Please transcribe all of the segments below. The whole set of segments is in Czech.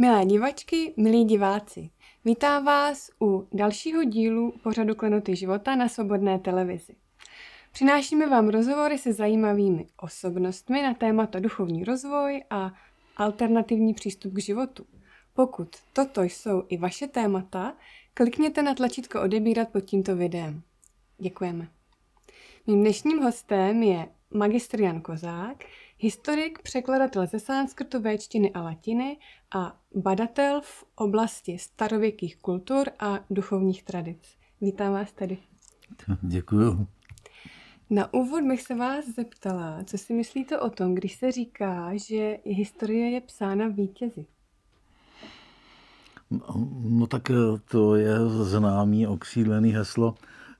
Milé divačky, milí diváci, vítám vás u dalšího dílu pořadu Klenoty života na Svobodné televizi. Přinášíme vám rozhovory se zajímavými osobnostmi na témata duchovní rozvoj a alternativní přístup k životu. Pokud toto jsou i vaše témata, klikněte na tlačítko odebírat pod tímto videem. Děkujeme. Mým dnešním hostem je magistr Jan Kozák, Historik, překladatel ze sanskrtu véčtiny a latiny a badatel v oblasti starověkých kultur a duchovních tradic. Vítám vás tady. Děkuju. Na úvod bych se vás zeptala, co si myslíte o tom, když se říká, že historie je psána vítězi? No, no tak eh, to je známý okřílený heslo,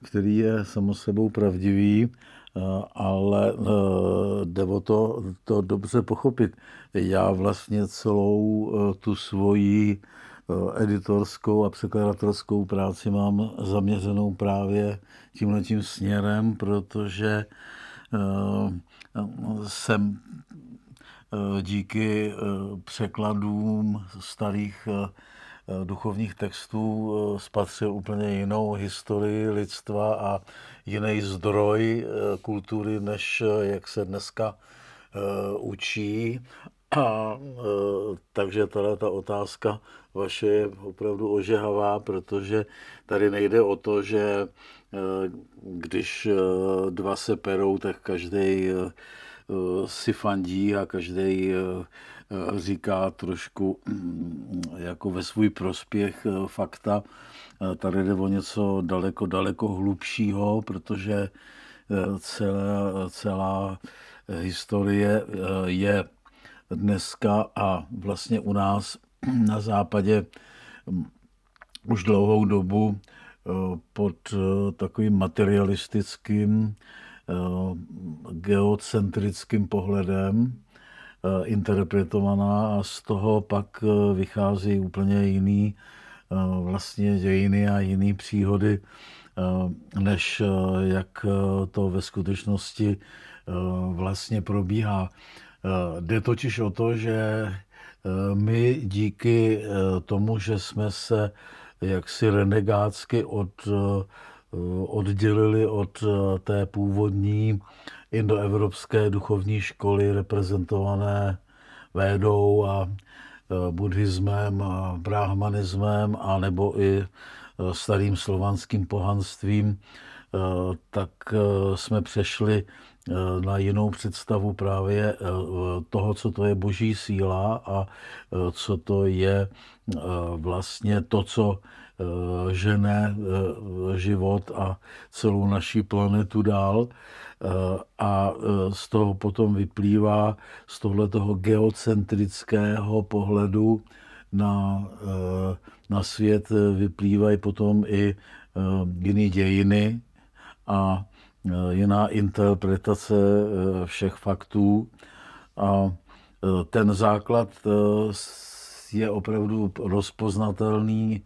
který je samo sebou pravdivý Eh, ale eh, jde o to, to dobře pochopit. Já vlastně celou eh, tu svoji editorskou a překladatelskou práci mám zaměřenou právě tímhle tím směrem, protože jsem díky překladům starých Eh, duchovních textů eh, spatřil úplně jinou historii lidstva a jiný zdroj eh, kultury, než jak se dneska učí. A, takže tady ta otázka vaše je opravdu ožehavá, protože tady nejde o to, že když dva se perou, tak každý si fandí a každý říká trošku mm, jako ve svůj prospěch eh, fakta. Eh, tady jde o něco daleko, daleko hlubšího, protože eh, celá, celá historie je dneska a vlastně u nás na západě mm, už dlouhou dobu pod takovým materialistickým, geocentrickým pohledem. Eh, interpretovaná a z toho pak eh, vychází úplně jiný eh, vlastně dějiny a jiný příhody, než jak to ve skutečnosti vlastně probíhá. Jde totiž o to, že my díky tomu, že jsme se jaksi renegátsky od, oddělili od té původní indoevropské duchovní školy reprezentované védou a e, buddhismem a brahmanismem a nebo i e, starým slovanským pohanstvím, e, tak jsme přešli na jinou představu právě toho, co to je boží síla a co to je vlastně to, co žene život a celou naší planetu dál. Eh, a eh, z toho potom vyplývá z tohle toho geocentrického pohledu na, eh, na svět vyplývají potom i jiné dějiny a jiná interpretace všech faktů. A ten základ je opravdu rozpoznatelný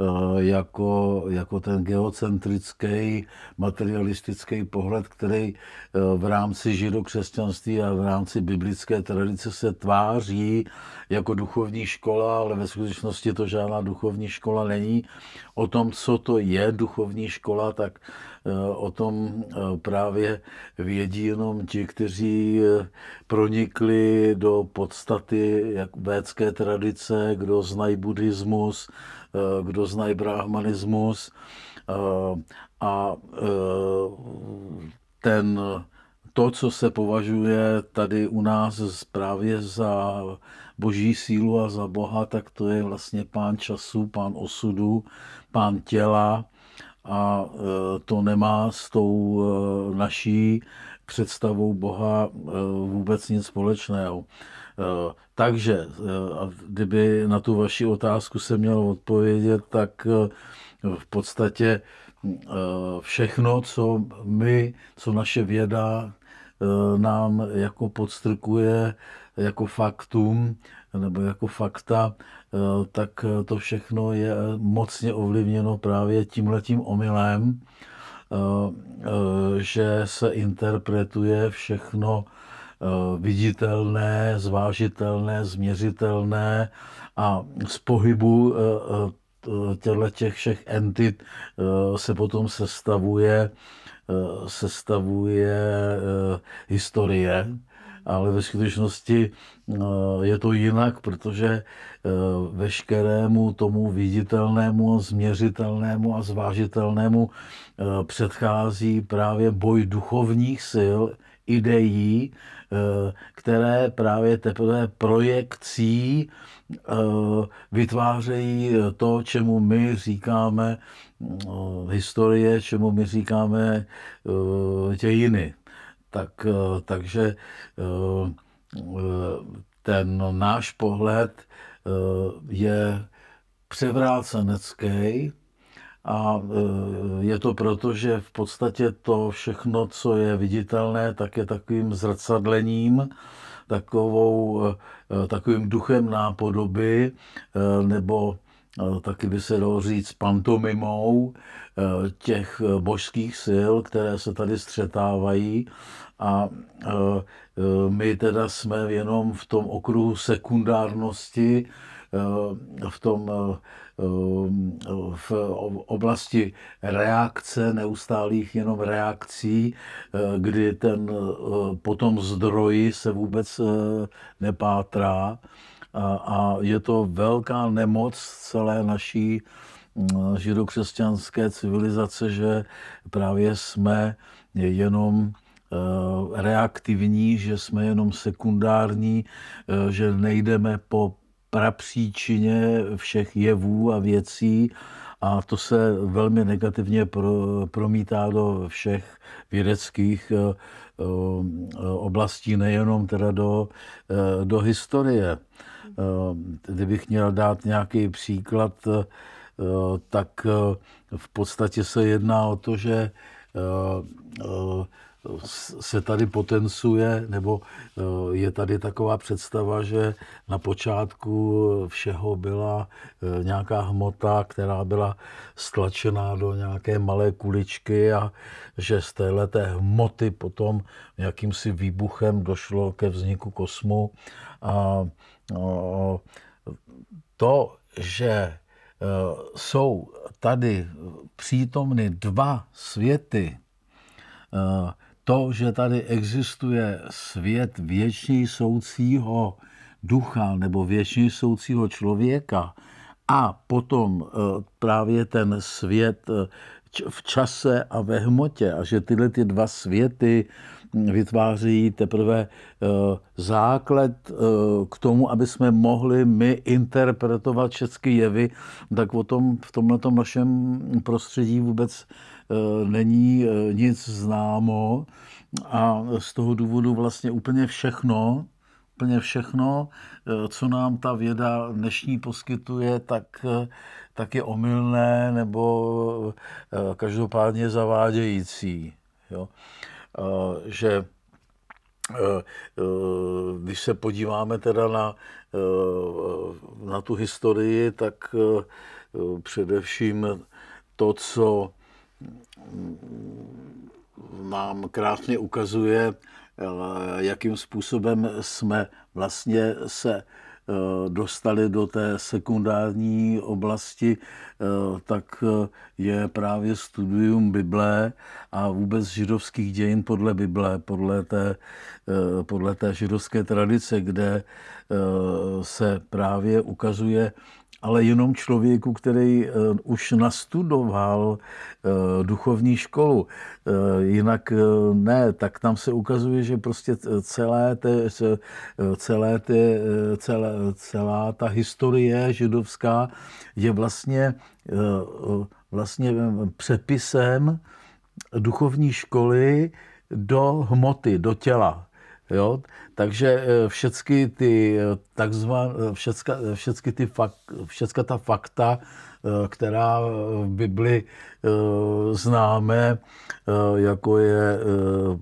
Eh, jako, jako ten geocentrický, materialistický pohled, který eh, v rámci židokřesťanství a v rámci biblické tradice se tváří jako duchovní škola, ale ve skutečnosti to žádná duchovní škola není. O tom, co to je duchovní škola, tak eh, o tom právě vědí jenom ti, kteří pronikli do podstaty jak védské tradice, kdo znají buddhismus, Eh, kdo znají brahmanismus eh, a eh, ten, to, co se považuje tady u nás právě za boží sílu a za Boha, tak to je vlastně pán času, pán osudu, pán těla a to nemá s tou naší představou Boha vůbec nic společného. Takže, eh, a kdyby na tu vaši otázku se mělo odpovědět, tak eh, v podstatě eh, všechno, co my, co naše věda nám jako podstrkuje, jako faktum, nebo jako fakta, tak to všechno je mocně ovlivněno právě tímhletím omylem, že se interpretuje všechno Eh, viditelné, zvážitelné, změřitelné a z pohybu eh, eh, těchto těch všech entit se potom sestavuje, sestavuje historie, ale ve skutečnosti je to jinak, protože veškerému tomu viditelnému, změřitelnému a zvážitelnému předchází právě boj duchovních sil ideí, eh, které právě teprve projekcí eh, vytvářejí eh, to, čemu my říkáme historie, čemu my říkáme dějiny. Tak, takže ten náš pohled je převrácenecký, a eh, je to proto, že v podstatě to všechno, co je viditelné, tak je takovým zrcadlením, takovou, eh, takovým duchem nápodoby, eh, nebo taky by se dalo říct pantomimou těch božských sil, které se tady střetávají a my teda jsme jenom v tom okruhu sekundárnosti, Eh, v tom eh, eh, v oblasti reakce, neustálých jenom reakcí, kdy ten potom zdroji se vůbec nepátrá a je to velká nemoc celé naší mm, židokřesťanské civilizace, že právě jsme jenom reaktivní, že jsme jenom sekundární, že nejdeme po prapříčině všech jevů a věcí a to se velmi negativně pro, promítá do všech vědeckých eh, eh, oblastí, nejenom teda do, eh, do historie. Kdybych měl dát nějaký příklad, tak v podstatě se jedná o to, že se tady potencuje, nebo eh, je tady taková představa, že na počátku všeho byla eh, nějaká hmota, která byla stlačená do nějaké malé kuličky a že z téhleté hmoty potom jakýmsi výbuchem došlo ke vzniku kosmu. A to, že eh, jsou tady přítomny dva světy, to, že tady existuje svět věčně soucího ducha nebo věčně soucího člověka a potom eh, právě ten svět eh, v čase a ve hmotě a že tyhle ty dva světy hm, vytváří teprve eh, základ k tomu, aby jsme mohli my interpretovat všechny jevy, tak o tom v tomhle našem prostředí vůbec E, není e, nic známo a z toho důvodu vlastně úplně všechno, úplně všechno, e, co nám ta věda dnešní poskytuje, tak, tak je omylné nebo každopádně zavádějící. Jo? Že když se podíváme teda na, na tu historii, tak především to, co nám krásně ukazuje, eh, jakým způsobem jsme vlastně se eh, dostali do té sekundární oblasti, eh, tak je právě studium Bible a vůbec židovských dějin podle Bible, podle té, podle té židovské tradice, kde se právě ukazuje ale jenom člověku, který eh, už nastudoval eh, duchovní školu. Eh, jinak ne, tak tam se ukazuje, že prostě celé te, celé te, celé, celá ta historie židovská je vlastně, vlastně přepisem duchovní školy do hmoty, do těla. Jo? Takže všechny ty, takzvané všecka, všecky ty eh, eh, eh, fakt, všecka ta fakta Eh, která v Bibli eh, známe, eh, jako je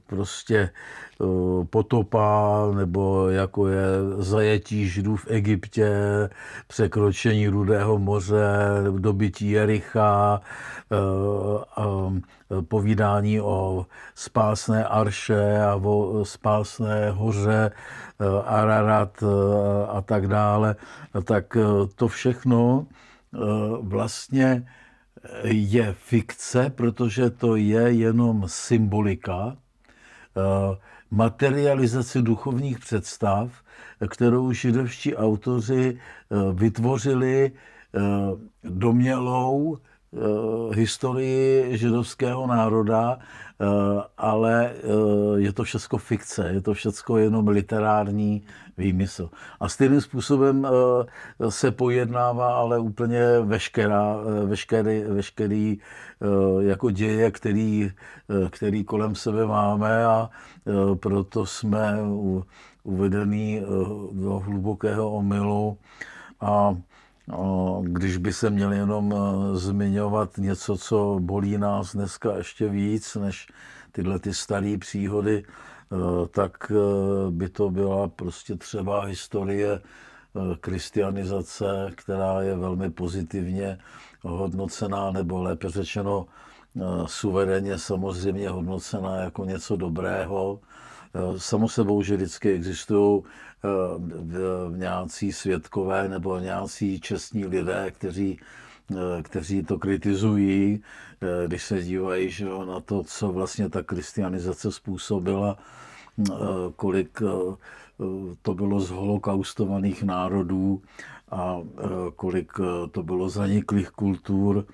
prostě potopa, nebo jako je zajetí židů v Egyptě, překročení Rudého moře, dobytí Jericha, povídání o spásné arše a o spásné hoře Ararat a tak dále, tak to všechno Eh, vlastně eh, je fikce, protože to je jenom symbolika, eh, materializace duchovních představ, kterou židovští autoři vytvořili domělou, Eh, historii židovského národa, eh, ale eh, je to všechno fikce, je to všechno jenom literární výmysl. A stejným způsobem se pojednává ale úplně veškerá, veškerý, veškerý jako děje, který, který kolem sebe máme a proto jsme uvedení do hlubokého omylu a No, když by se měl jenom eh, zmiňovat něco, co bolí nás dneska ještě víc než tyhle ty staré příhody, eh, tak eh, by to byla prostě třeba historie kristianizace, která je velmi pozitivně hodnocená, nebo lépe řečeno suverénně samozřejmě hodnocená jako něco dobrého. Eh, samo sebou, že vždycky existují eh, nějací světkové nebo nějací čestní lidé, kteří eh, kteří to kritizují, když se dívají že jo, na to, co vlastně ta kristianizace způsobila, kolik to bylo z holokaustovaných národů a kolik to bylo zaniklých kultur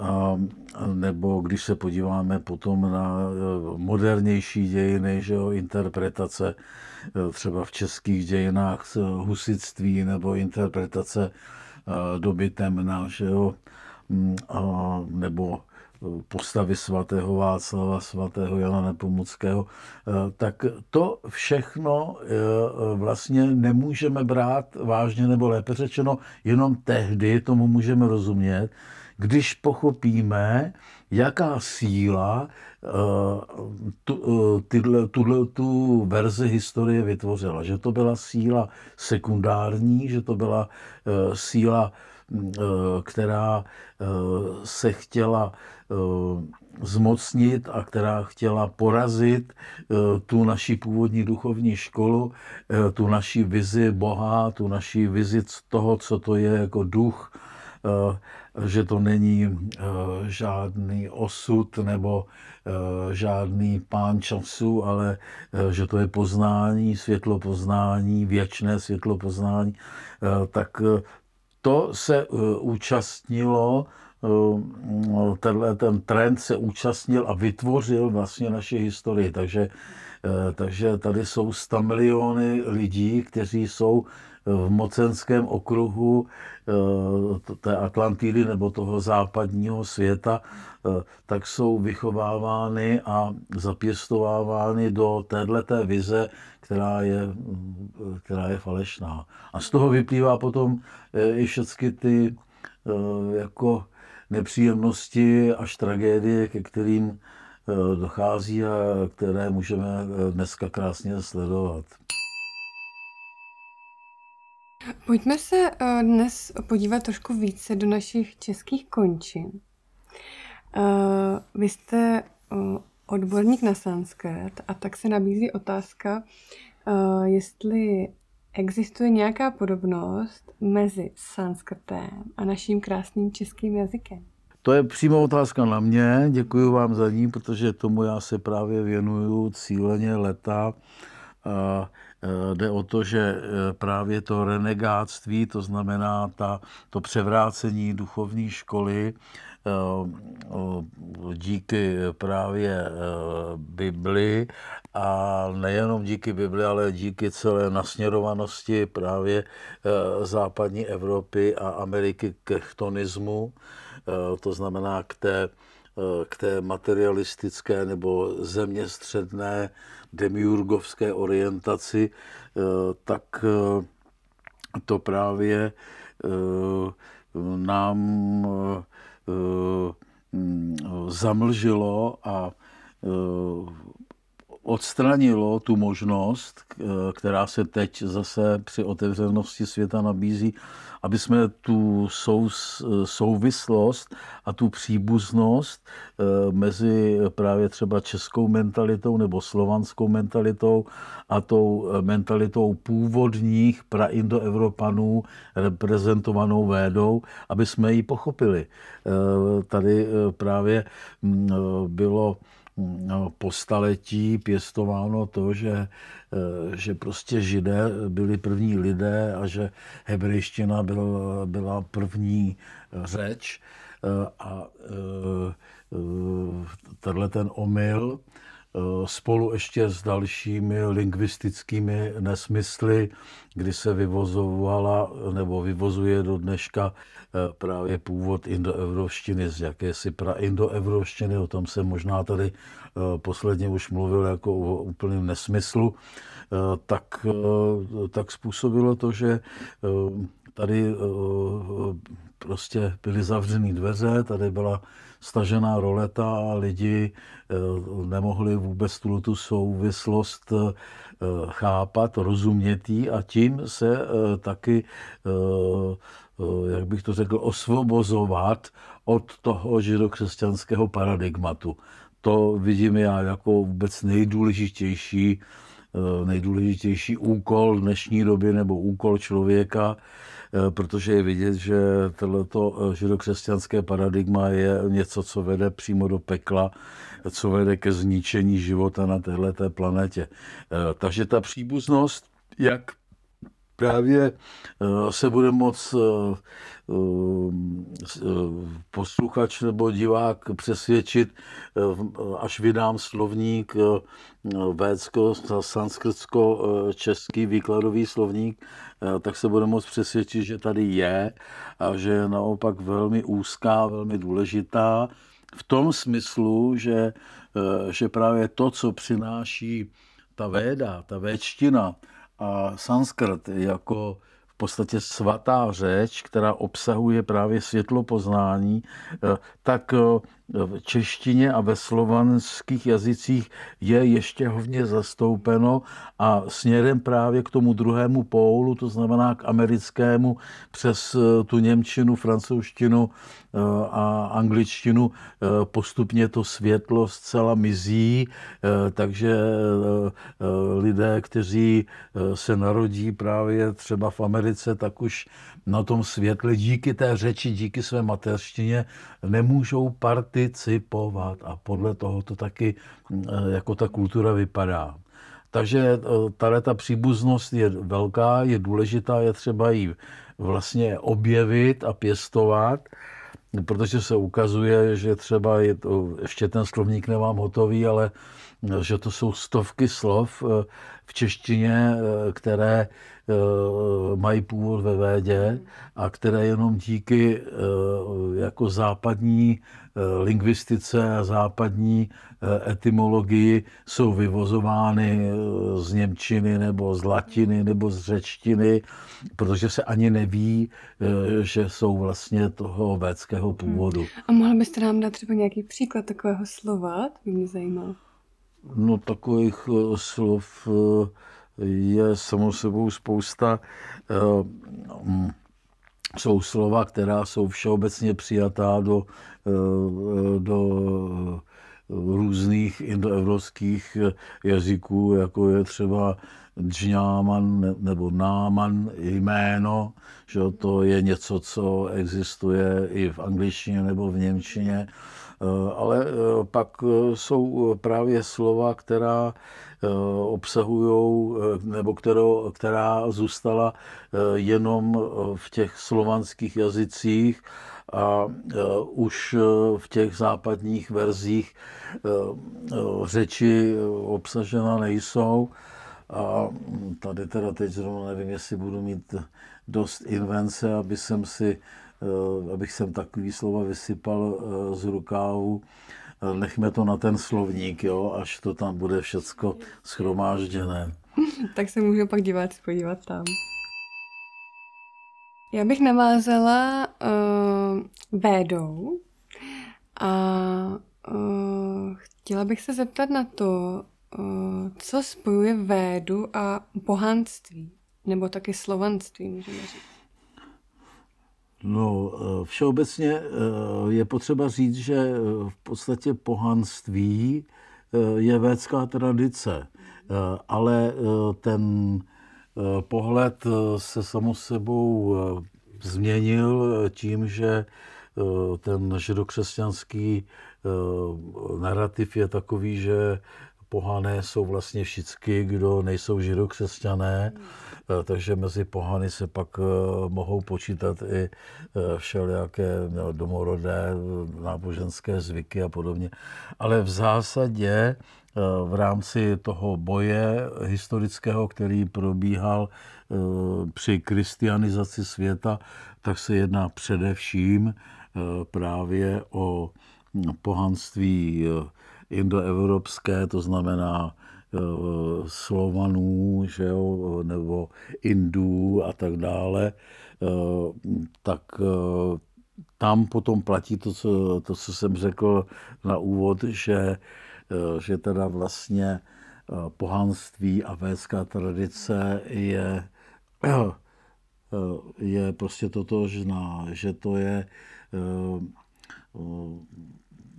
a, nebo když se podíváme potom na e, modernější dějiny, že jo, interpretace e, třeba v českých dějinách husitství nebo interpretace e, doby temna, že jo, mm, a, nebo postavy svatého Václava, svatého Jana Nepomuckého, tak to všechno vlastně nemůžeme brát vážně, nebo lépe řečeno, jenom tehdy tomu můžeme rozumět, když pochopíme, jaká síla eh, tu, eh, tu verzi historie vytvořila. Že to byla síla sekundární, že to byla eh, síla, mm, která se chtěla zmocnit a která chtěla porazit tu naši původní duchovní školu, tu naši vizi Boha, tu naši vizi toho, co to je jako duch, že to není eh, žádný osud nebo eh, žádný pán času, ale eh, že to je poznání, světlo poznání, věčné světlo poznání, tak to se účastnilo tenhle ten trend se účastnil a vytvořil vlastně naši historii. Takže, takže tady jsou miliony lidí, kteří jsou v mocenském okruhu eh, té Atlantidy nebo toho západního světa, eh, tak jsou vychovávány a zapěstovávány do téhleté vize, která je, eh, která je falešná. A z toho vyplývá potom i všechny ty jako nepříjemnosti až tragédie, ke kterým dochází a které můžeme dneska krásně sledovat. Pojďme se eh, dnes podívat trošku více do našich českých končin. Eh, vy jste eh, odborník na sanskrt a tak se nabízí otázka, jestli existuje nějaká podobnost mezi sanskrtem a naším krásným českým jazykem. To je přímo otázka na mě, děkuji vám za ní, protože tomu já se právě věnuju cíleně leta a e, jde o to, že e, právě to renegáctví, to znamená ta, to převrácení duchovní školy, e, díky právě Bibli a nejenom díky Bibli, ale díky celé nasměrovanosti právě západní Evropy a Ameriky k chtonismu, to znamená k té Eh, k té materialistické nebo zeměstředné demiurgovské orientaci, eh, tak eh, to právě nám mm, zamlžilo a odstranilo tu možnost, eh, která se teď zase při otevřenosti světa nabízí, aby jsme tu sou, eh, souvislost a tu příbuznost eh, mezi právě třeba českou mentalitou nebo slovanskou mentalitou a tou mentalitou původních praindoevropanů reprezentovanou védou, aby jsme ji pochopili. Tady právě mm, bylo No, po staletí pěstováno to, že, eh, že prostě židé byli první lidé a že hebrejština byla, byla první řeč. Eh, a eh, tenhle ten omyl Eh, spolu ještě s dalšími lingvistickými nesmysly, kdy se vyvozovala nebo vyvozuje do dneška eh, právě původ indoevropštiny z jakési praindoevropštiny, o tom se možná tady eh, posledně už mluvil jako o úplném nesmyslu, tak, tak způsobilo to, že tady prostě byly zavřené dveře, tady byla stažená roleta a lidi eh, nemohli vůbec tuto tu souvislost eh, chápat, rozumět jí a tím se eh, taky, jak bych to řekl, osvobozovat od toho židokřesťanského paradigmatu. To vidím já jako vůbec nejdůležitější, nejdůležitější úkol v dnešní době nebo úkol člověka, Eh, protože je vidět, že tohleto eh, židokřesťanské paradigma je něco, co vede přímo do pekla, co vede ke zničení života na této planetě. Eh, takže ta příbuznost, jak právě eh, se bude moc eh, eh, posluchač nebo divák přesvědčit, až vydám slovník védsko, sanskrtsko, český výkladový slovník, tak se bude moc přesvědčit, že tady je a že je naopak velmi úzká, velmi důležitá v tom smyslu, že, že právě to, co přináší ta véda, ta véčtina, a sanskrt jako v podstatě svatá řeč, která obsahuje právě světlo poznání, eh, tak eh, v češtině a ve slovanských jazycích je ještě hodně zastoupeno a směrem právě k tomu druhému pólu, to znamená k americkému, přes eh, tu němčinu, francouzštinu eh, a angličtinu eh, postupně to světlo zcela mizí, takže lidé, kteří se narodí právě třeba v Americe, tak už na tom světle díky té řeči, díky své mateřštině nemůžou party participovat a podle toho to taky eh, jako ta kultura vypadá. Takže eh, tady ta příbuznost je velká, je důležitá, je třeba ji vlastně objevit a pěstovat, protože se ukazuje, že třeba je to, ještě ten slovník nemám hotový, ale eh, že to jsou stovky slov v češtině, které mají původ ve Védě a které jenom díky jako západní Eh, lingvistice a západní eh, etymologii jsou vyvozovány eh, z Němčiny nebo z latiny nebo z řečtiny, protože se ani neví, že jsou vlastně toho védského hmm. původu. A mohl byste nám dát třeba nějaký příklad takového slova? To by mě zajímalo. No takových slov je samozřejmě spousta. Mm, jsou slova, která jsou všeobecně přijatá do Eh, do různých indoevropských jazyků, jako je třeba džňáman nebo náman, jméno, že to je něco, co existuje i v angličtině nebo v němčině. Eh, ale eh, pak jsou právě slova, která obsahují, nebo kterou, která zůstala jenom v těch slovanských jazycích a e, už e, v těch západních verzích e, řeči obsažena nejsou. A tady teda teď zrovna nevím, jestli budu mít dost invence, aby jsem si, abych jsem takový slova vysypal z rukávu. Nechme to na ten slovník, jo, až to tam bude všecko schromážděné. tak se můžu pak diváci podívat tam. Já bych navázala uh, védou a uh, chtěla bych se zeptat na to, uh, co spojuje védu a bohanství, nebo taky slovanství, můžeme říct. No, všeobecně je potřeba říct, že v podstatě pohanství je védská tradice, ale ten Eh, pohled eh, se samo sebou eh, změnil tím, že ten židokřesťanský narrativ je takový, že pohané jsou vlastně všichni, kdo nejsou židokřesťané, hmm. eh, takže mezi pohany se pak eh, mohou počítat i eh, všelijaké no, domorodé náboženské zvyky a podobně. Ale v zásadě v rámci toho boje historického, který probíhal při kristianizaci světa, tak se jedná především právě o hm, pohanství indoevropské, to znamená eh, Slovanů, že jo, nebo Indů a tak dále, eh, tak eh, tam potom platí to, co, to, co jsem řekl na úvod, že, že teda vlastně pohanství a védská tradice je, je prostě totožná, že to je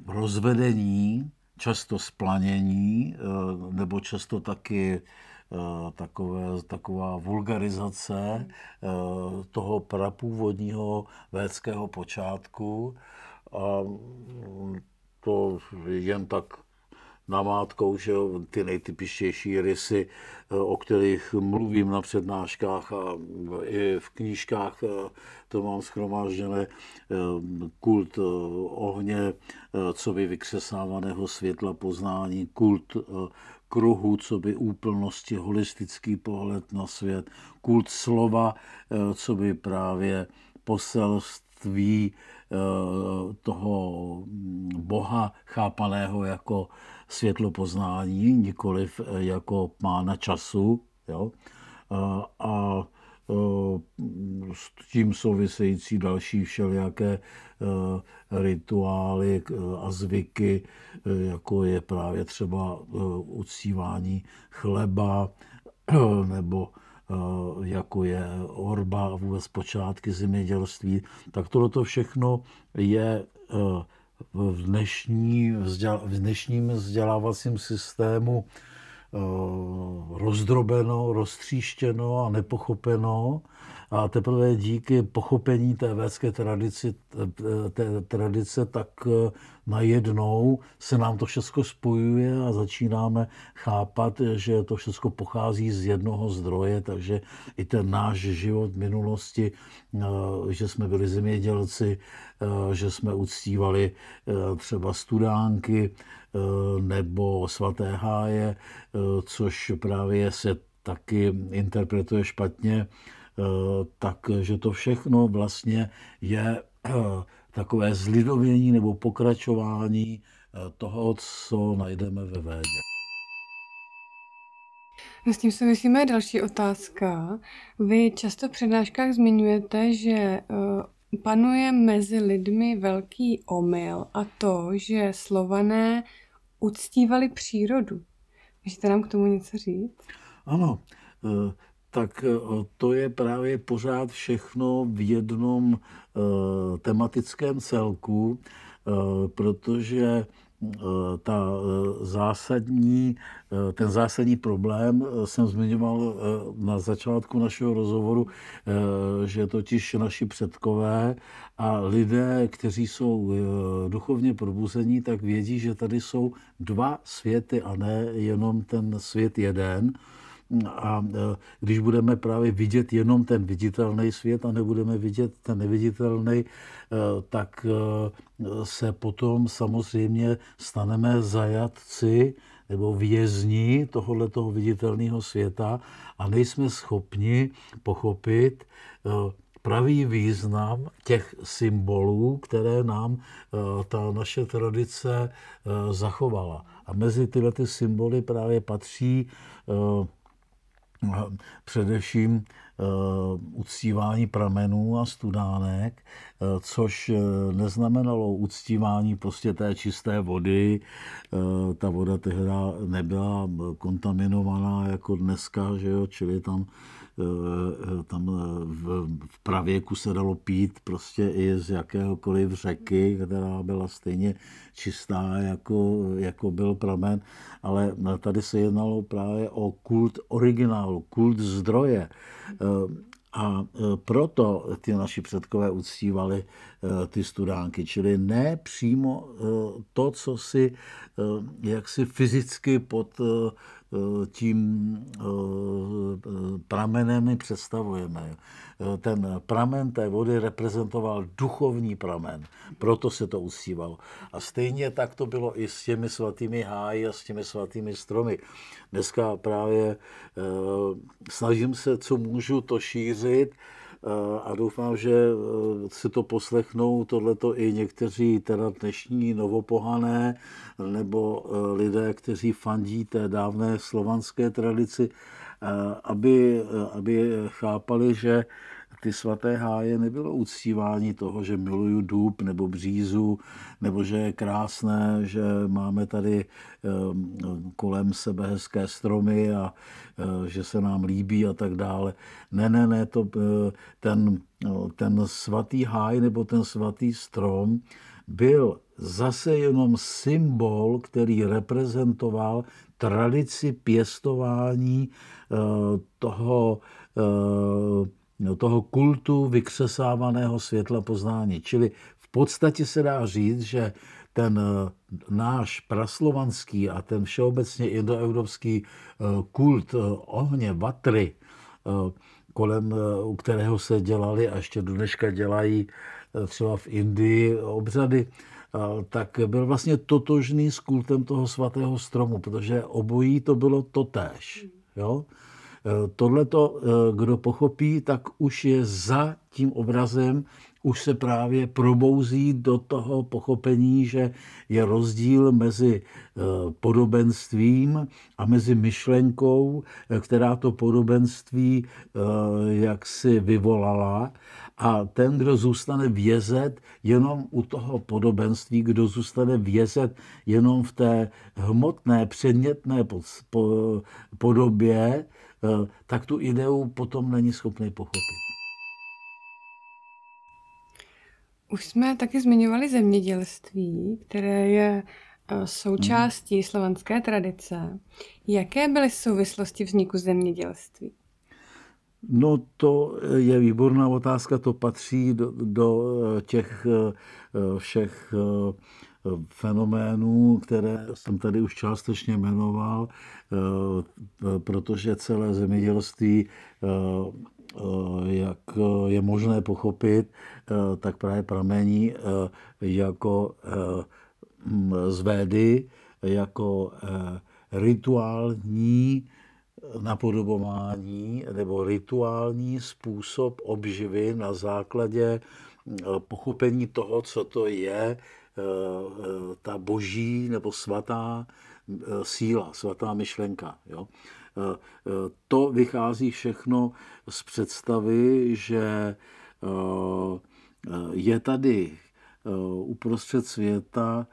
rozvedení často splanění eh, nebo často taky eh, takové, taková vulgarizace eh, toho prapůvodního védského počátku. A to jen tak namátkou, že jo, ty nejtypičtější rysy, eh, o kterých mluvím na přednáškách a eh, i v knížkách eh, to mám schromážděné, kult ohně, co by vykřesávaného světla poznání, kult kruhu, co by úplnosti, holistický pohled na svět, kult slova, co by právě poselství toho mm, Boha chápaného jako světlo poznání, nikoliv eh, jako pána času. Jo? Eh, a, a eh, s tím související další všelijaké rituály a zvyky, jako je právě třeba ucívání chleba nebo jako je orba vůbec počátky zemědělství, tak tohle všechno je v, dnešní, v dnešním vzdělávacím systému eh, rozdrobeno, roztříštěno a nepochopeno a teprve díky pochopení té védské tradici, té tradice, tak eh, najednou se nám to všechno spojuje a začínáme chápat, že to všechno pochází z jednoho zdroje, takže i ten náš život minulosti, eh, že jsme byli zemědělci, eh, že jsme uctívali třeba studánky nebo svaté háje, což právě se taky interpretuje špatně Eh, takže to všechno vlastně je eh, takové zlidovění nebo pokračování eh, toho, co najdeme ve Védě. No, s tím se myslíme další otázka. Vy často v přednáškách zmiňujete, že panuje mezi lidmi velký omyl a to, že slované uctívali přírodu. Můžete nám k tomu něco říct? Ano, tak eh, to je právě pořád všechno v jednom eh, tematickém celku, eh, protože ta zásadní, ten zásadní problém jsem zmiňoval na začátku našeho rozhovoru, že totiž naši předkové a lidé, kteří jsou duchovně probuzení, tak vědí, že tady jsou dva světy a ne jenom ten svět jeden a e, když budeme právě vidět jenom ten viditelný svět a nebudeme vidět ten neviditelný, e, tak e, se potom samozřejmě staneme zajatci nebo vězni tohohle toho viditelného světa a nejsme schopni pochopit pravý význam těch symbolů, které nám ta naše tradice zachovala. A mezi tyhle ty symboly právě patří především eh, uctívání pramenů a studánek, eh, což eh, neznamenalo uctívání prostě té čisté vody. Ta voda tehda nebyla kontaminovaná jako dneska, že jo, čili tam Eh, eh, tam eh, v, pravěku se dalo pít prostě i z jakéhokoliv řeky, která byla stejně čistá, jako, jako byl pramen, ale tady se jednalo právě o kult originálu, kult zdroje. A proto ty naši předkové uctívali ty studánky, čili ne přímo to, co si jak si fyzicky pod Eh, tím eh, pramenem my představujeme. Eh, ten pramen té vody reprezentoval duchovní pramen, proto se to usívalo. A stejně tak to bylo i s těmi svatými háji a s těmi svatými stromy. Dneska právě snažím se, co můžu, to šířit, a doufám, že e, si to poslechnou tohleto i někteří teda dnešní novopohané nebo e, lidé, kteří fandí té dávné slovanské tradici, e, aby, aby chápali, že ty svaté háje nebylo uctívání toho, že miluju dub nebo břízu, nebo že je krásné, že máme tady ehm, kolem sebe hezké stromy a eh, že se nám líbí a tak dále. Ne, ne, ne, to, eh, ten, no, ten svatý háj nebo ten svatý strom byl zase jenom symbol, který reprezentoval tradici pěstování eh, toho no, toho kultu vykřesávaného světla poznání. Čili v podstatě se dá říct, že ten eh, náš praslovanský a ten všeobecně indoevropský eh, kult eh, ohně, vatry, kolem, u kterého se dělali a ještě do dneška dělají třeba v Indii obřady, tak byl vlastně totožný s kultem toho svatého stromu, protože obojí to bylo totéž. Jo? Tohle to, eh, kdo pochopí, tak už je za tím obrazem, už se právě probouzí do toho pochopení, že je rozdíl mezi eh, podobenstvím a mezi myšlenkou, eh, která to podobenství jaksi vyvolala. A ten, kdo zůstane vězet jenom u toho podobenství, kdo zůstane vězet jenom v té hmotné, předmětné podobě, Eh, tak tu ideu potom není schopný pochopit. Už jsme taky zmiňovali zemědělství, které je eh, součástí hmm. slovanské tradice. Jaké byly souvislosti vzniku zemědělství? No to eh, je výborná otázka, to patří do, do těch všech fenoménů, které jsem tady už částečně jmenoval, eh, protože celé zemědělství eh, eh, jak je možné pochopit, tak právě pramení jako mm, z védy, jako rituální napodobování nebo rituální způsob obživy na základě pochopení toho, co to je Eh, eh, ta boží nebo svatá eh, síla, svatá myšlenka. Jo? To vychází všechno z představy, že je tady uprostřed světa,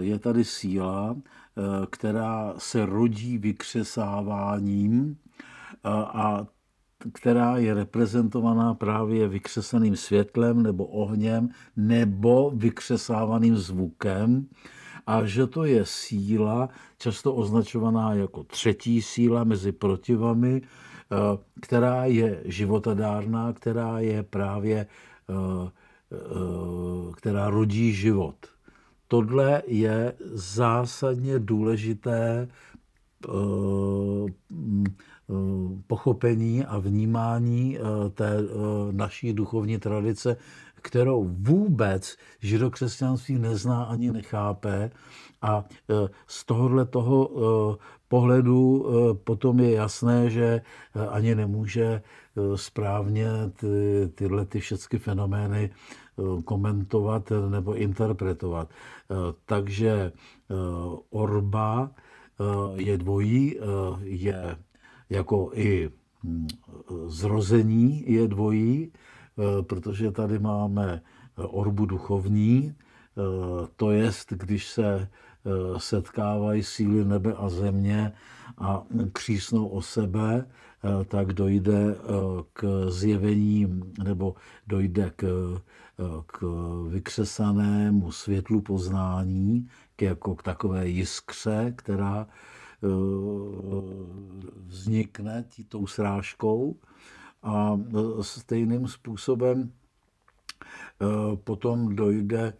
je tady síla, která se rodí vykřesáváním a která je reprezentovaná právě vykřesaným světlem nebo ohněm nebo vykřesávaným zvukem a že to je síla, často označovaná jako třetí síla mezi protivami, eh, která je životadárná, která je právě, eh, eh, která rodí život. Tohle je zásadně důležité Eh, pochopení a vnímání eh, té eh, naší duchovní tradice, kterou vůbec židokřesťanství nezná ani nechápe. A z tohohle toho pohledu potom je jasné, že ani nemůže správně ty, tyhle ty všechny fenomény komentovat nebo interpretovat. Takže orba je dvojí, je jako i mm, zrození je dvojí, e, protože tady máme e, orbu duchovní, e, to jest, když se setkávají síly nebe a země a křísnou o sebe, tak dojde k zjevení nebo dojde k, k vykřesanému světlu poznání, k, jako k takové jiskře, která Eh, vznikne tou srážkou a eh, stejným způsobem eh, potom dojde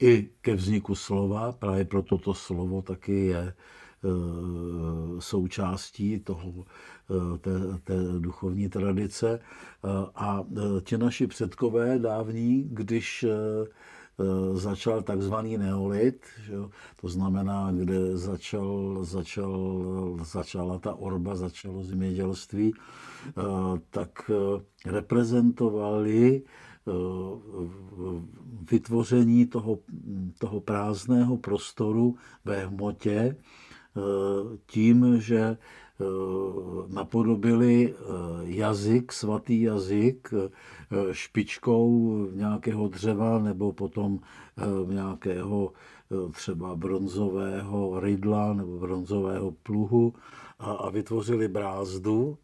i ke vzniku slova, právě proto to slovo taky je součástí toho, té, té duchovní tradice. A ti naši předkové dávní, když Eh, začal takzvaný neolit, že jo? to znamená, kde začal, začal, začala ta orba, začalo zemědělství, eh, tak eh, reprezentovali vytvoření toho, toho prázdného prostoru ve hmotě tím, že Eh, napodobili eh, jazyk, svatý jazyk, eh, špičkou nějakého dřeva nebo potom nějakého třeba bronzového rydla nebo bronzového pluhu a, a vytvořili brázdu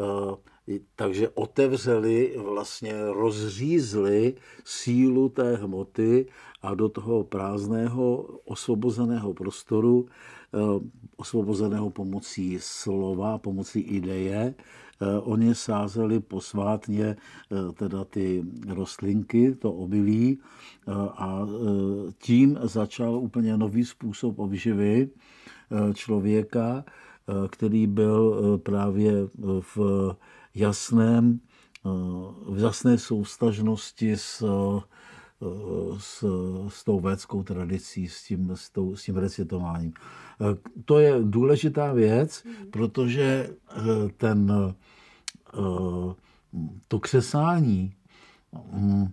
Eh, takže otevřeli, vlastně rozřízli sílu té hmoty a do toho prázdného, osvobozeného prostoru, eh, osvobozeného pomocí slova, pomocí ideje, eh, oni sázeli posvátně teda ty rostlinky, to obilí a tím začal úplně nový způsob obživy člověka, Eh, který byl eh, právě eh, v jasném, v jasné soustažnosti s, s, s tou védskou tradicí, s tím, s, tou, s tím recitováním. To je důležitá věc, hmm. protože ten, to křesání hm,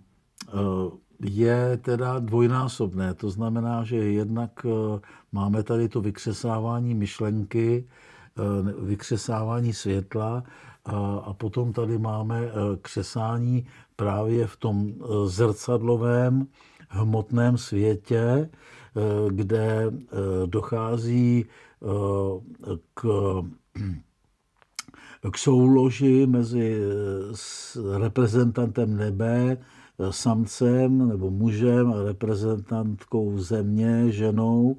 je teda dvojnásobné. To znamená, že jednak eh, máme tady to vykřesávání myšlenky, eh, vykřesávání světla eh, a potom tady máme křesání právě v tom zrcadlovém hmotném světě, kde dochází k, k souloži mezi reprezentantem nebe, Eh, samcem nebo mužem a reprezentantkou země, ženou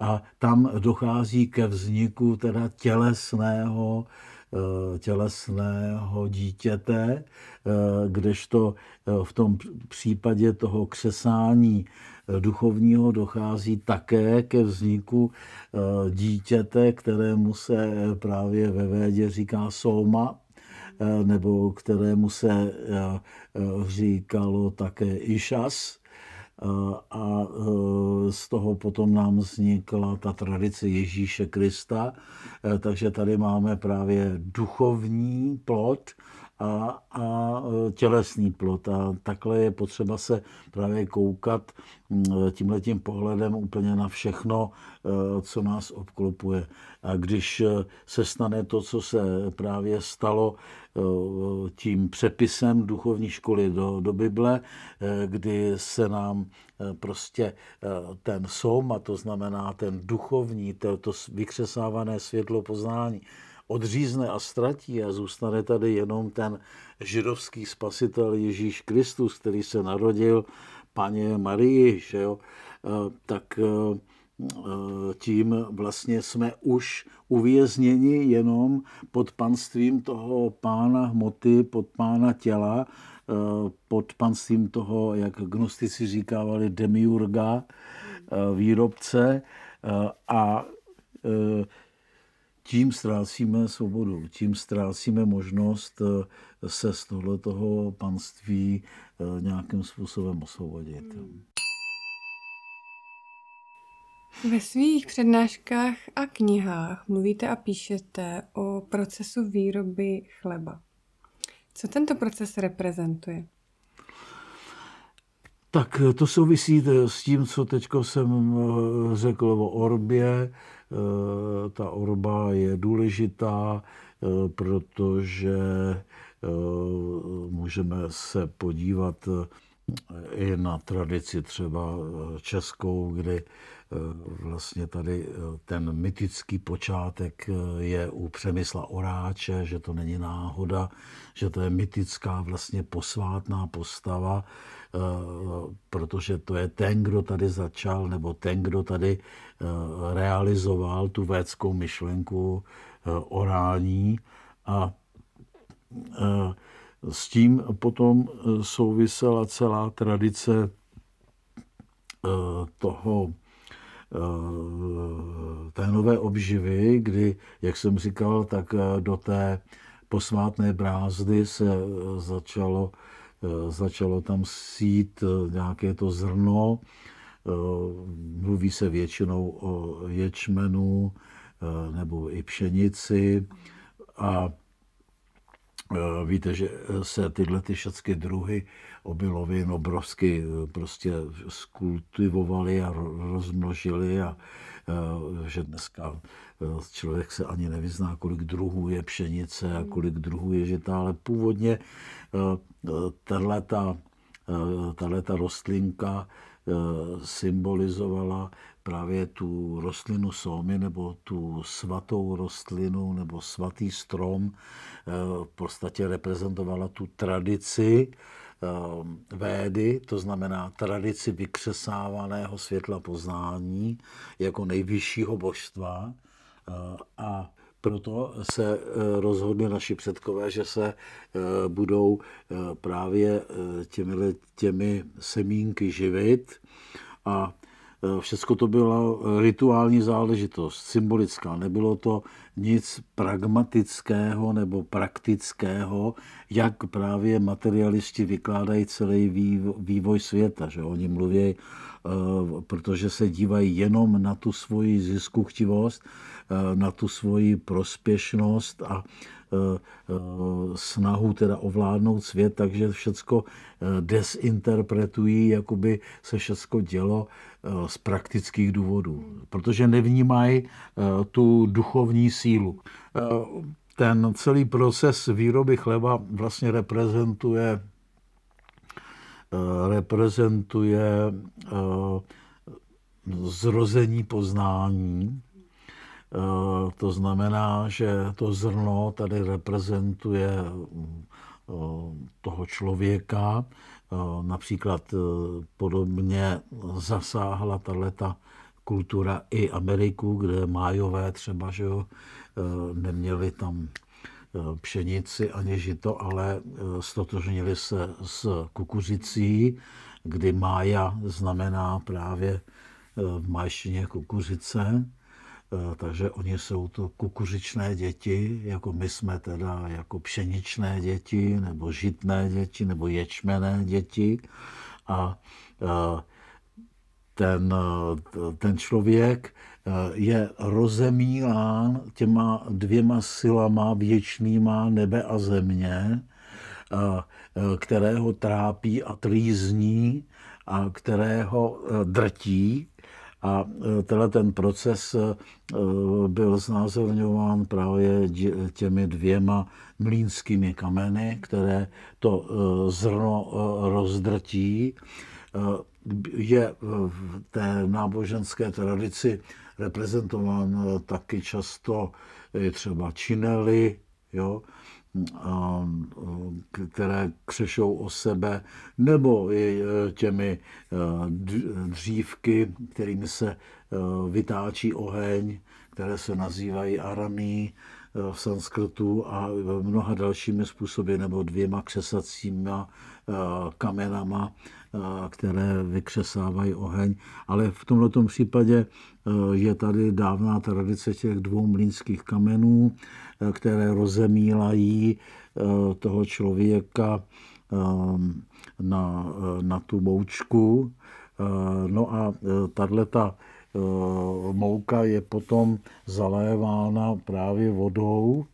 a tam dochází ke vzniku teda tělesného eh, tělesného dítěte, eh, kdežto v tom případě toho křesání duchovního dochází také ke vzniku dítěte, kterému se právě ve védě říká souma, Eh, nebo kterému se eh, eh, říkalo také Išas. A z toho potom nám vznikla ta tradice Ježíše Krista. Takže tady máme právě duchovní plot a, a e, tělesný plot. A takhle je potřeba se právě koukat mm, e, tímhletím pohledem úplně na všechno, e, co nás obklopuje. A když se stane to, co se právě stalo tím přepisem duchovní školy do, do Bible, kdy se nám prostě ten som, a to znamená ten duchovní, to, to vykřesávané světlo poznání, odřízne a ztratí a zůstane tady jenom ten židovský spasitel Ježíš Kristus, který se narodil paně Marii, že jo, eh, tak eh, eh, tím vlastně jsme už uvězněni jenom pod panstvím toho pána hmoty, pod pána těla, pod panstvím toho, jak gnostici říkávali, demiurga, výrobce a tím ztrácíme svobodu, tím ztrácíme možnost eh, se z tohle toho panství eh, nějakým způsobem osvobodit. Hmm. Ve svých přednáškách a knihách mluvíte a píšete o procesu výroby chleba. Co tento proces reprezentuje? Tak eh, to souvisí s tím, co teď jsem řekl o Orbě, Eh, ta orba je důležitá, eh, protože eh, můžeme se podívat i na tradici třeba eh, českou, kdy eh, vlastně tady eh, ten mytický počátek je u Přemysla Oráče, že to není náhoda, že to je mytická vlastně posvátná postava, protože to je ten, kdo tady začal, nebo ten, kdo tady realizoval tu védskou myšlenku orální a s tím potom eh, souvisela celá tradice eh, toho eh, té nové obživy, kdy, jak jsem říkal, tak do té posvátné brázdy se začalo, začalo tam sít nějaké to zrno. Mluví se většinou o ječmenu nebo i pšenici a Eh, víte, že eh, se tyhle ty všechny druhy obilovin obrovsky eh, prostě skultivovaly a rozmnožily a že dneska člověk se ani nevyzná, kolik druhů je pšenice a kolik druhů je žita, ale původně tato, tato rostlinka Eh, symbolizovala právě tu rostlinu somy nebo tu svatou rostlinu nebo svatý strom. Eh, v podstatě reprezentovala tu tradici eh, védy, to znamená tradici vykřesávaného světla poznání jako nejvyššího božstva a proto se eh, rozhodli naši předkové, že se eh, budou eh, právě těmi, těmi semínky živit a Všechno to byla rituální záležitost, symbolická. Nebylo to nic pragmatického nebo praktického, jak právě materialisti vykládají celý vývoj světa. Že? Oni mluví Eh, protože se dívají jenom na tu svoji ziskuchtivost, eh, na tu svoji prospěšnost a eh, snahu teda ovládnout svět, takže všecko desinterpretují, jakoby se všecko dělo z praktických důvodů, protože nevnímají tu duchovní sílu. Ten celý proces výroby chleba vlastně reprezentuje Eh, reprezentuje eh, zrození poznání. Eh, to znamená, že to zrno tady reprezentuje toho člověka. Například podobně zasáhla tato kultura i Ameriku, kde májové třeba že jo, neměli tam E, pšenici ani žito, ale e, stotožnili se s kukuřicí, kdy mája znamená právě e, v majštině kukuřice, takže oni jsou to kukuřičné děti, jako my jsme teda jako pšeničné děti, nebo žitné děti, nebo ječmené děti. A ten, ten člověk Eh, je rozemílán těma dvěma silama věčnýma nebe a země, eh, eh, kterého trápí a trýzní a kterého drtí. A tenhle ten proces byl znázorňován právě těmi dvěma mlínskými kameny, které to zrno rozdrtí. Je v té náboženské tradici reprezentován taky často třeba činely, jo, které křešou o sebe, nebo i e, těmi e, dřívky, kterými se e, vytáčí oheň, které se nazývají araní v sanskrtu a mnoha dalšími způsoby, nebo dvěma křesacíma kamenama, které vykřesávají oheň. Ale v tomto případě Eh, je tady dávná tradice těch dvou mlínských kamenů, eh, které rozemílají eh, toho člověka ehm, na, na tu moučku. No a tato mouka je potom zalévána právě vodou,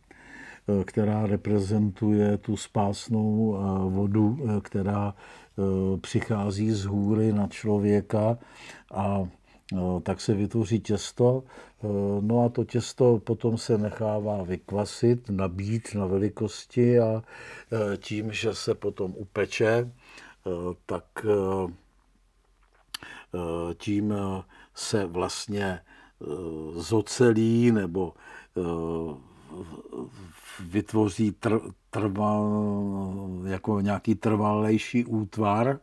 která reprezentuje tu spásnou vodu, která přichází z hůry na člověka a No, tak se vytvoří těsto, eh, no a to těsto potom se nechává vykvasit, nabít na velikosti a eh, tím, že se potom upeče, eh, tak tím se vlastně zocelí nebo vytvoří tr, trval, jako nějaký trvalejší útvar,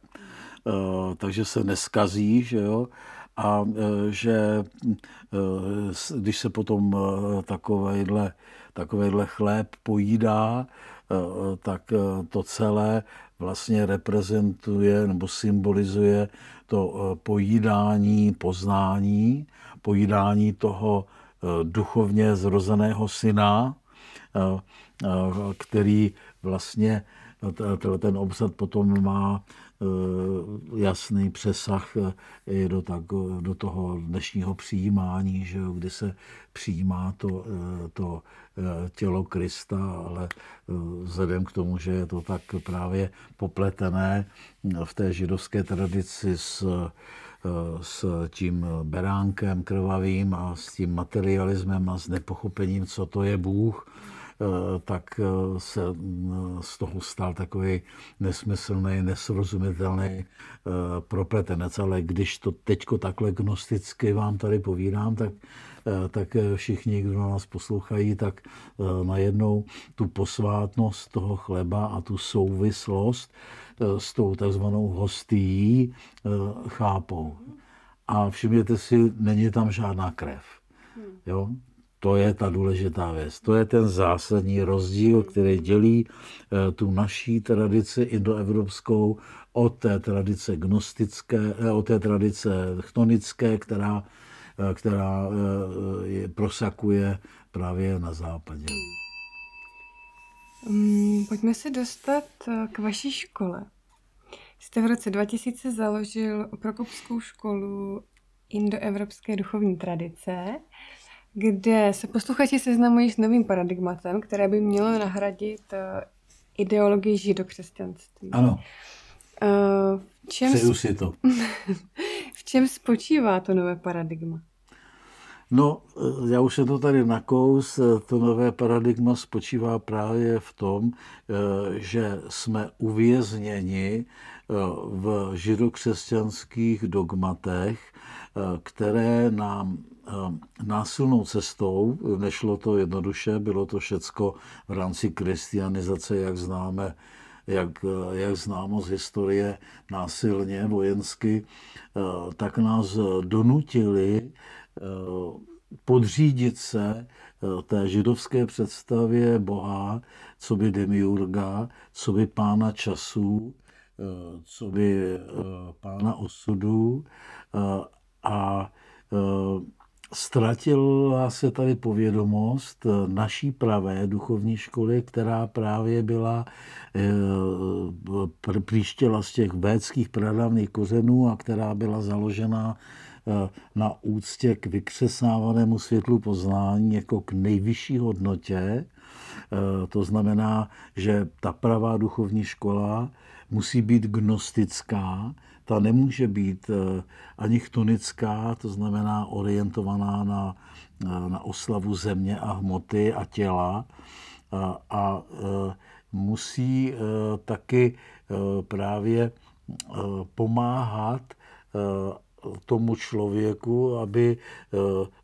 takže se neskazí, že jo a e, že e, když se potom e, takovejhle, takovejhle chléb pojídá, tak to celé vlastně reprezentuje nebo symbolizuje to pojídání poznání, pojídání toho duchovně zrozeného syna, který vlastně ten obsad potom má Eh, jasný přesah i eh, do, tak, eh, do toho dnešního přijímání, že jo, kdy se přijímá to, to tělo Krista, ale vzhledem k tomu, že je to tak právě popletené v té židovské tradici s s tím beránkem krvavým a s tím materialismem a s nepochopením, co to je Bůh, Eh, tak eh, se eh, z toho stal takový nesmyslný, nesrozumitelný propletenec. Ale když to teď takhle gnosticky vám tady povídám, tak tak všichni, kdo nás poslouchají, tak najednou tu posvátnost toho chleba a tu souvislost s tou takzvanou hostií chápou. A všimněte si, není tam žádná krev. Hmm. Jo? To je ta důležitá věc. To je ten zásadní rozdíl, který dělí eh, tu naší tradici indoevropskou od té tradice gnostické, eh, od té tradice chtonické, která, eh, která je prosakuje právě na západě. Um, pojďme se dostat k vaší škole. Jste v roce 2000 založil Prokopskou školu indoevropské duchovní tradice kde se posluchači seznamují s novým paradigmatem, které by mělo nahradit eh, ideologii židokřesťanství. Ano. Eh, v čem, Přeju si to. v čem spočívá to nové paradigma? No, eh, já už jsem to tady nakous. To nové paradigma spočívá právě v tom, že jsme uvězněni v židokřesťanských dogmatech, které nám Ehm, násilnou cestou, eh, nešlo to jednoduše, bylo to všecko v rámci kristianizace, jak známe, jak, eh, jak známo z historie, násilně, vojensky, ehm, tak nás donutili ehm, podřídit se eh, té židovské představě Boha, co by demiurga, co by pána času, co by pána osudu a ztratila se tady povědomost eh, naší pravé duchovní školy, která právě byla eh, příštěla z těch védských pradavných kořenů a která byla založena eh, na úctě k vykřesávanému světlu poznání jako k nejvyšší hodnotě. To znamená, že ta pravá duchovní škola musí být gnostická, ta nemůže být eh, ani chtonická, to znamená orientovaná na, eh, na oslavu země a hmoty a těla. Eh, a, a musí taky právě pomáhat tomu člověku, aby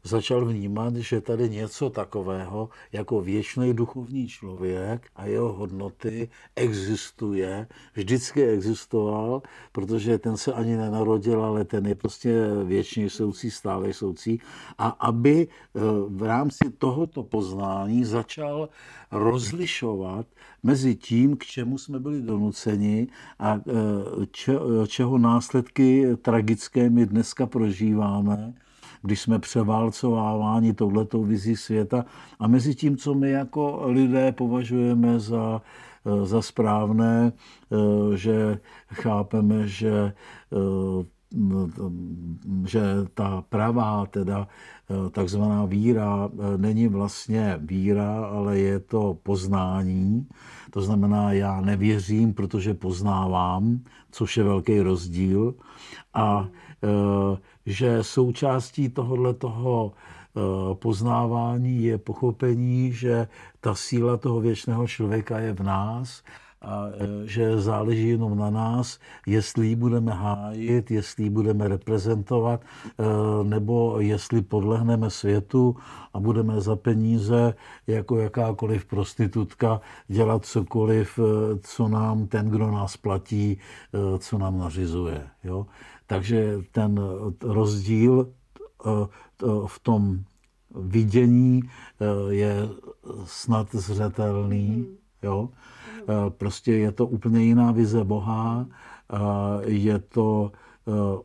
začal vnímat, že tady něco takového jako věčný duchovní člověk a jeho hodnoty existuje, vždycky existoval, protože ten se ani nenarodil, ale ten je prostě věčně soucí, stále soucí. A aby eh, v rámci tohoto poznání začal rozlišovat mezi tím, k čemu jsme byli donuceni a eh, čeho následky tragické my dneska prožíváme, když jsme převálcováváni touhletou vizí světa a mezi tím, co my jako lidé považujeme za eh, za správné, eh, že chápeme, že eh, že ta pravá, teda takzvaná víra, není vlastně víra, ale je to poznání. To znamená, já nevěřím, protože poznávám, což je velký rozdíl. A e, že součástí tohohle toho eh, poznávání je pochopení, že ta síla toho věčného člověka je v nás a eh, že záleží jenom na nás, jestli ji budeme hájit, jestli ji budeme reprezentovat, eh, nebo jestli podlehneme světu a budeme za peníze jako jakákoliv prostitutka dělat cokoliv, co nám ten, kdo nás platí, co nám nařizuje. Jo? Takže ten eh, rozdíl eh, v tom vidění eh, je snad zřetelný. Mhm. Jo? Prostě je to úplně jiná vize Boha, je to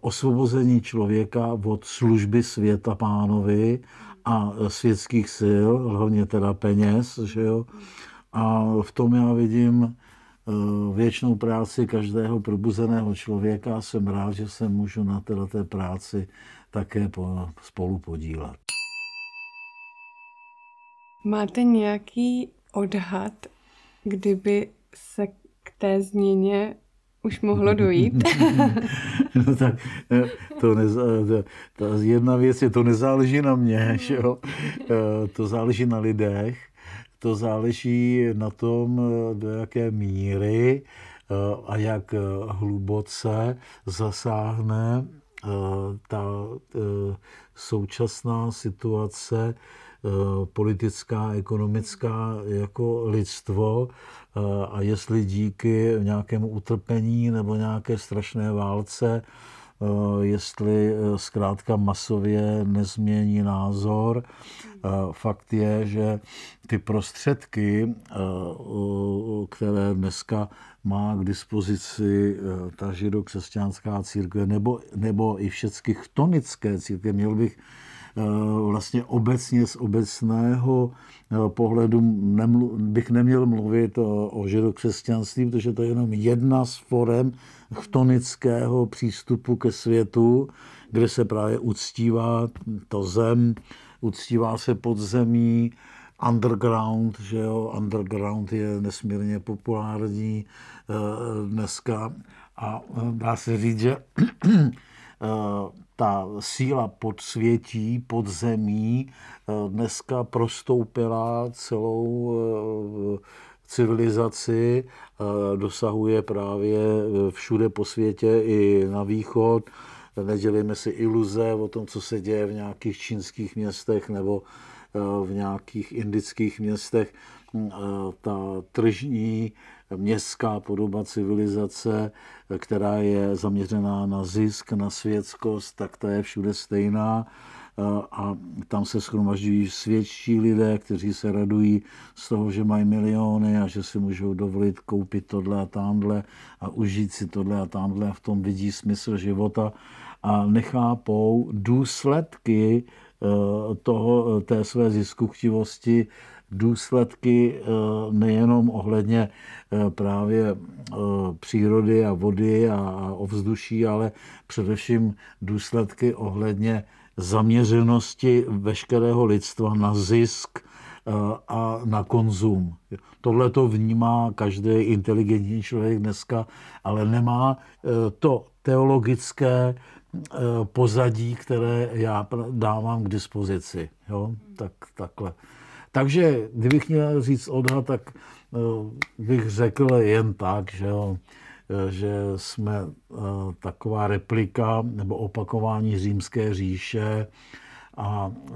osvobození člověka od služby světa pánovi a světských sil, hlavně teda peněz, že jo. A v tom já vidím Eh, věčnou práci každého probuzeného člověka. Jsem rád, že se můžu na této práci také spolu podílet. Máte nějaký odhad, kdyby se k té změně už mohlo dojít? no tak eh, to neza, eh, to, to jedna věc je, to nezáleží na mě, že jo? to záleží na lidech to záleží na tom, do jaké míry eh, a jak eh, hluboce zasáhne eh, ta současná situace politická, ekonomická jako lidstvo a jestli díky nějakému utrpení nebo nějaké strašné válce Eh, jestli eh, zkrátka masově nezmění názor. Eh, fakt je, že ty prostředky, které dneska má k dispozici ta židokřesťanská církve nebo, nebo i všechny chtonické církve, měl bych vlastně obecně z obecného pohledu nemlu, bych neměl mluvit o, o židokřesťanství, protože to je jenom jedna z forem chtonického přístupu ke světu, kde se právě uctívá to zem, uctívá se podzemí, underground, že jo, underground je nesmírně populární eh, dneska a eh, dá se říct, že eh, ta síla podsvětí, podzemí dneska prostoupila celou civilizaci, dosahuje právě e, všude po světě i na východ. Nedělíme si iluze o tom, co se děje v nějakých čínských městech nebo e, v nějakých indických městech. Mm, e, ta tržní městská podoba civilizace, která je zaměřená na zisk, na světskost, tak ta je všude stejná a tam se schromažďují svědčí lidé, kteří se radují z toho, že mají miliony a že si můžou dovolit koupit tohle a tamhle a užít si tohle a tamhle a v tom vidí smysl života a nechápou důsledky e, toho, té své ziskuchtivosti, důsledky e, nejenom ohledně e, právě přírody a vody a ovzduší, ale především důsledky ohledně zaměřenosti veškerého lidstva na zisk eh, a na konzum. Tohle to vnímá každý inteligentní člověk dneska, ale nemá eh, to teologické eh, pozadí, které já dávám k dispozici. Jo? Tak, takhle. Takže kdybych měl říct odhad, tak bych řekl jen tak, že jo Eh, že jsme eh, taková replika nebo opakování římské říše a eh,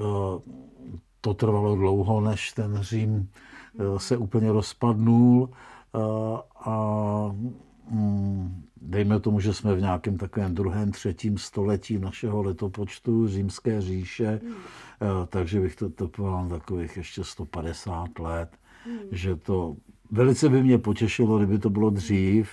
to trvalo dlouho, než ten Řím se úplně rozpadnul a mm, dejme tomu, že jsme v nějakém takovém druhém, třetím století našeho letopočtu římské říše, takže bych to topoval takových ještě 150 let, hmm. že to velice by mě potěšilo, kdyby to bylo dřív,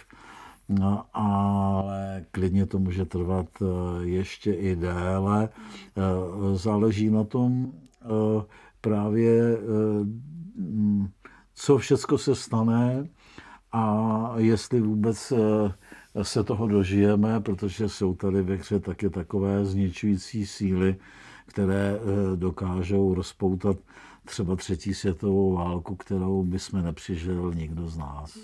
No ale klidně to může trvat eh, ještě i déle. Eh, záleží na tom eh, právě, mm, co všechno se stane a jestli vůbec se toho dožijeme, protože jsou tady ve hře také takové zničující síly, které dokážou rozpoutat třeba třetí světovou válku, kterou bychom jsme nikdo z nás.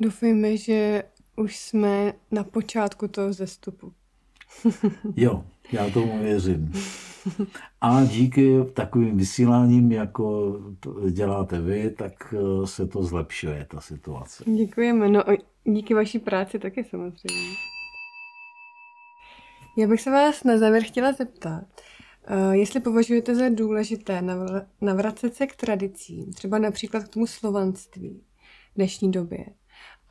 Doufejme, že už jsme na počátku toho zestupu. jo, já tomu věřím. A díky takovým vysíláním, jako děláte vy, tak eh, se to zlepšuje, ta situace. Děkujeme. No, díky vaší práci taky samozřejmě. Já bych se vás na závěr chtěla zeptat, eh, jestli považujete za důležité navracet se k tradicím, třeba například k tomu slovanství v dnešní době,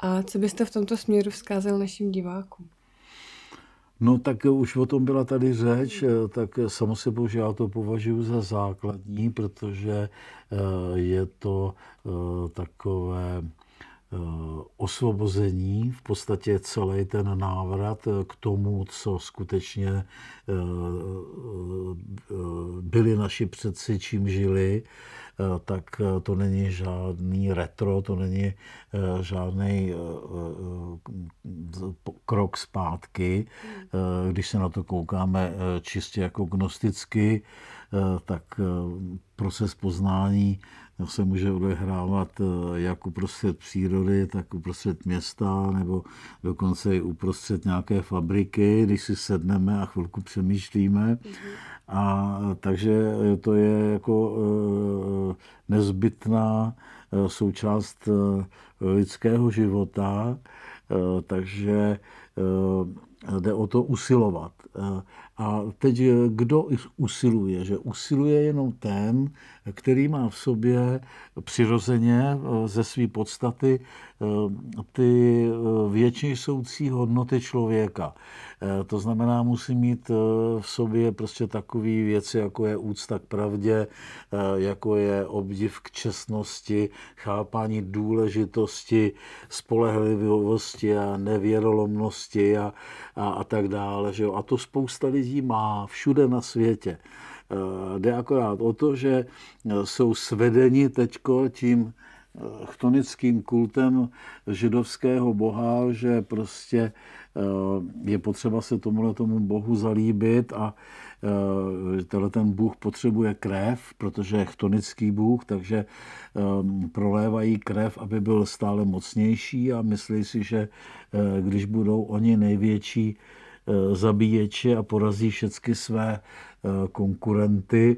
a co byste v tomto směru vzkázal našim divákům? No tak už o tom byla tady řeč, eh, tak samozřejmě že já to považuji za základní, protože eh, je to eh, takové Eh, osvobození, v podstatě celý ten návrat eh, k tomu, co skutečně eh, byli naši předci, čím žili, tak to není žádný retro, to není žádný krok zpátky. Když se na to koukáme čistě jako gnosticky, tak proces poznání No, se může odehrávat eh, jak uprostřed přírody, tak uprostřed města, nebo dokonce i uprostřed nějaké fabriky, když si sedneme a chvilku přemýšlíme. Mhm. A takže to je jako eh, nezbytná eh, součást lidského života, takže jde o to usilovat. A teď eh, kdo usiluje? Že usiluje jenom ten, který má v sobě přirozeně eh, ze své podstaty eh, ty eh, věčně soucí hodnoty člověka. To znamená, musí mít v sobě prostě takové věci, jako je úcta k pravdě, jako je obdiv k čestnosti, chápání důležitosti, spolehlivosti a nevěrolomnosti a, a, a tak dále. Že jo? A to spousta lidí má všude na světě. Eh, jde akorát o to, že eh, jsou svedeni teď tím eh, chtonickým kultem židovského boha, že prostě je potřeba se tomuhle tomu bohu zalíbit a tenhle ten bůh potřebuje krev, protože je chtonický bůh, takže prolévají krev, aby byl stále mocnější a myslí si, že když budou oni největší Eh, zabíječe a porazí všechny své eh, konkurenty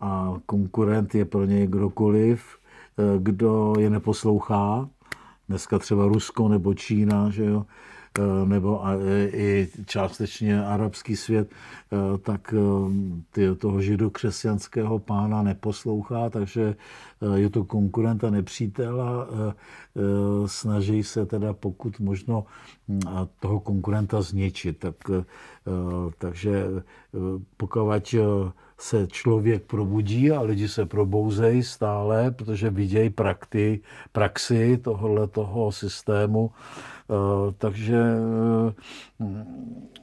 a konkurent je pro něj kdokoliv, eh, kdo je neposlouchá. Dneska třeba Rusko nebo Čína, že jo, Eh, nebo eh, i částečně arabský svět, eh, tak toho židokřesťanského pána neposlouchá, takže je to konkurent a nepřítel a snaží se teda pokud možno hm, toho konkurenta zničit. Tak, takže pokud se člověk probudí a lidi se probouzejí stále, protože vidějí prakty, praxi toho systému, Eh, takže eh,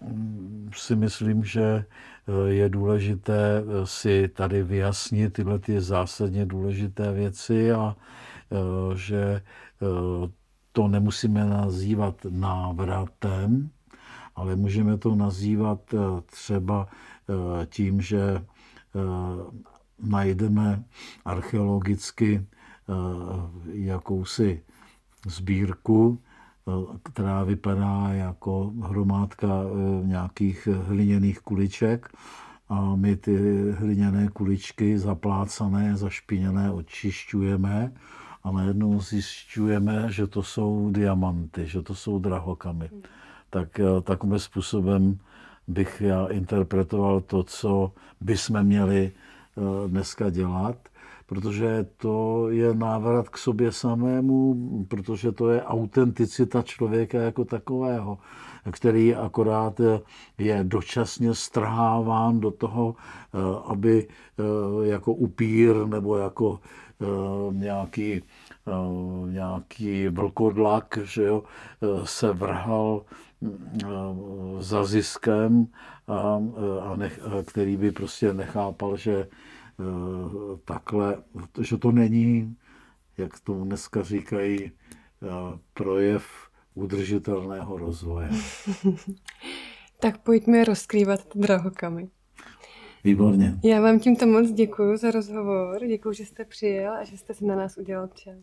mm, si myslím, že eh, je důležité si tady vyjasnit tyhle ty zásadně důležité věci a že to nemusíme nazývat návratem, ale můžeme to nazývat třeba tím, že najdeme archeologicky jakousi sbírku E, která vypadá jako hromádka e, nějakých hliněných kuliček a my ty hliněné kuličky zaplácané, zašpiněné odčišťujeme a najednou zjišťujeme, že to jsou diamanty, že to jsou drahokamy. Hmm. Tak e, takovým způsobem bych já interpretoval to, co bychom měli dneska dělat protože to je návrat k sobě samému, protože to je autenticita člověka jako takového, který akorát je dočasně strháván do toho, eh, aby eh, jako upír nebo jako eh, nějaký, nějaký vlkodlak že jo, se vrhal za ziskem, a, a nech, který by prostě nechápal, že Eh, takhle, že to není, jak tomu dneska říkají, eh, projev udržitelného rozvoje. tak pojďme rozkrývat drahokamy. Výborně. Já vám tímto moc děkuji za rozhovor, děkuji, že jste přijel a že jste si na nás udělal čas.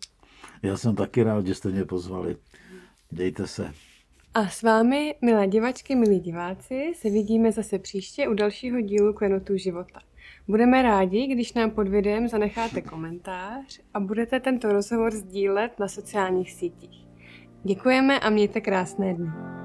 Já jsem taky rád, že jste mě pozvali. Dejte se. A s vámi, milé divačky, milí diváci, se vidíme zase příště u dalšího dílu Klenotu života. Budeme rádi, když nám pod videem zanecháte komentář a budete tento rozhovor sdílet na sociálních sítích. Děkujeme a mějte krásné dny.